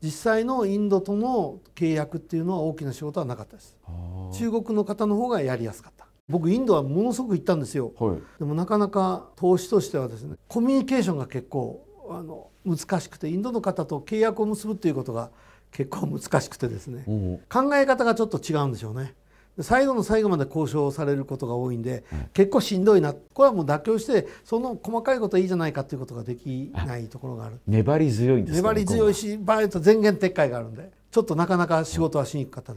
実際のインドとの契約っていうのは大きな仕事はなかったです中国の方の方がやりやすかった僕インドはものすごく行ったんですよ、はい、でもなかなか投資としてはですねコミュニケーションが結構あの難しくてインドの方と契約を結ぶっていうことが結構難しくてですね、うん、考え方がちょっと違うんでしょうね最後の最後まで交渉されることが多いんで、結構しんどいなこれはもう妥協してその細かいことはいいじゃないかということができないところがある粘り強いんです粘り強いし場合と前言撤回があるんでちょっとなかなか仕事はしにくかったです。